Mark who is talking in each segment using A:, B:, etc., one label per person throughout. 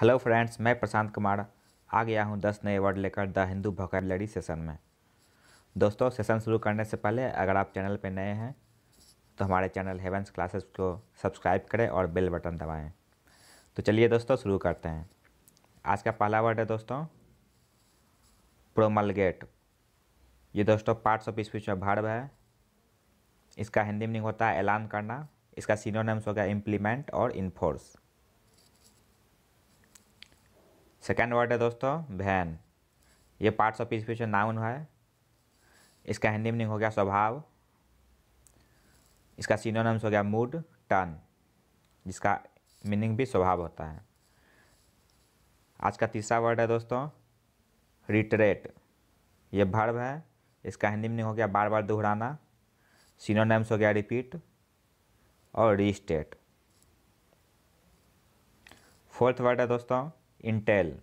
A: hello friends मैं प्रशांत कुमार आ गया हूँ दस नए वर्ड लेकर द हिंदू लड़ी सेशन में दोस्तों सेशन शुरू करने से पहले अगर आप चैनल पर नए हैं तो हमारे चैनल हेवंस क्लासेस को सब्सक्राइब करें और बेल बटन दबाएं तो चलिए दोस्तों शुरू करते हैं आज का पहला वर्ड है दोस्तों प्रोमलगेट ये दोस्तों पार्ट्स ऑफ स्पीच में भार्व है इसका हिंदी मीनिंग होता है ऐलान करना इसका नेम्स हो गया इम्प्लीमेंट और इन्फोर्स सेकेंड वर्ड है दोस्तों भैन ये पार्ट्स ऑफ स्पीच नाउन है इसका हिंदी मीनिंग हो गया स्वभाव इसका सिनोनम्स हो गया मूड टर्न जिसका मीनिंग भी स्वभाव होता है आज का तीसरा वर्ड है दोस्तों रिटरेट ये भर्व है इसका हिंदी मीनिंग हो गया बार बार दोहराना सिनोनेम्स हो गया रिपीट और रिस्टेट फोर्थ वर्ड है दोस्तों इंटेल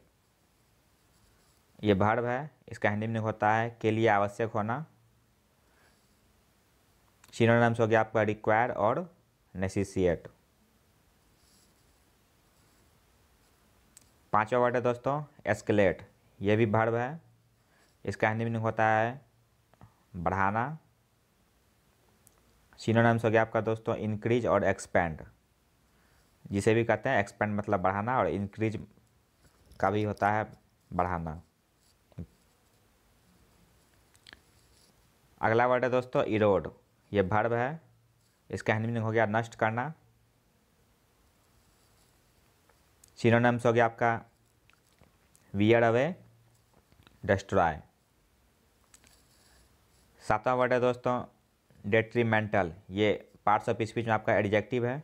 A: ये भर्व है इसका हिंदी में होता है के लिए आवश्यक होना सीनोनिम्स हो गया आपका रिक्वायर और नेसिसिएट पांचवा वर्ड है दोस्तों एस्केलेट ये भी भर्व है इसका हिंदी में होता है बढ़ाना सीनोनिम्स हो गया आपका दोस्तों इंक्रीज और एक्सपेंड जिसे भी कहते हैं एक्सपेंड मतलब बढ़ाना और इंक्रीज का भी होता है बढ़ाना अगला वर्ड है दोस्तों इरोड ये भर्ब है इसका हिंदी मीनिंग हो गया नष्ट करना सिनोनम्स हो गया आपका वियर अवे डिस्ट्रॉय सातवां वर्ड है दोस्तों डेट्रीमेंटल ये पार्ट्स ऑफ स्पीच में आपका एडजेक्टिव है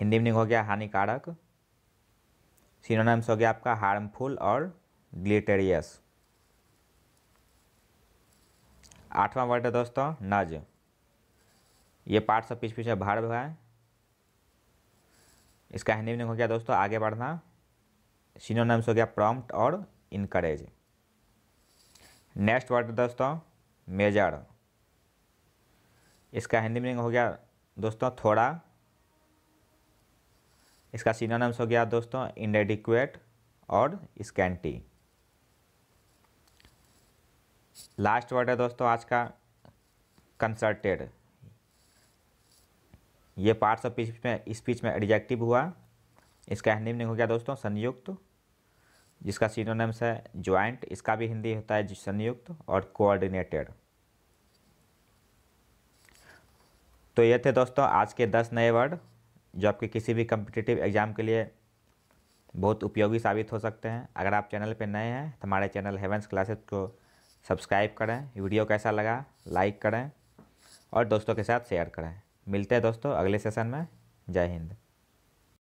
A: हिंदी मीनिंग हो गया हानिकारक सिनोनिम्स हो गया आपका हार्मफुल और ग्लिटेरियस आठवां वर्ड है दोस्तों नज ये पार्ट सब पीछे पीछे भार है इसका हिंदी में हो गया दोस्तों आगे बढ़ना सिनोनिम्स हो गया प्रॉम्प्ट और इनकरेज नेक्स्ट वर्ड दोस्तों मेजर इसका हिंदी मीनिंग हो गया दोस्तों थोड़ा इसका सिनोनिम्स हो गया दोस्तों इनडेडिक्वेट और स्कैंटी लास्ट वर्ड है दोस्तों आज का कंसर्टेड ये पार्ट्स ऑफ स्पीच में स्पीच में एडजेक्टिव हुआ इसका हिंदी हो गया दोस्तों संयुक्त जिसका सिनोनिम्स है ज्वाइंट इसका भी हिंदी होता है संयुक्त और कोऑर्डिनेटेड तो ये थे दोस्तों आज के दस नए वर्ड जो आपके किसी भी कम्पिटिटिव एग्ज़ाम के लिए बहुत उपयोगी साबित हो सकते हैं अगर आप चैनल पर नए हैं तो हमारे चैनल हेवेंस क्लासेस को सब्सक्राइब करें वीडियो कैसा लगा लाइक करें और दोस्तों के साथ शेयर करें मिलते हैं दोस्तों अगले सेशन में जय हिंद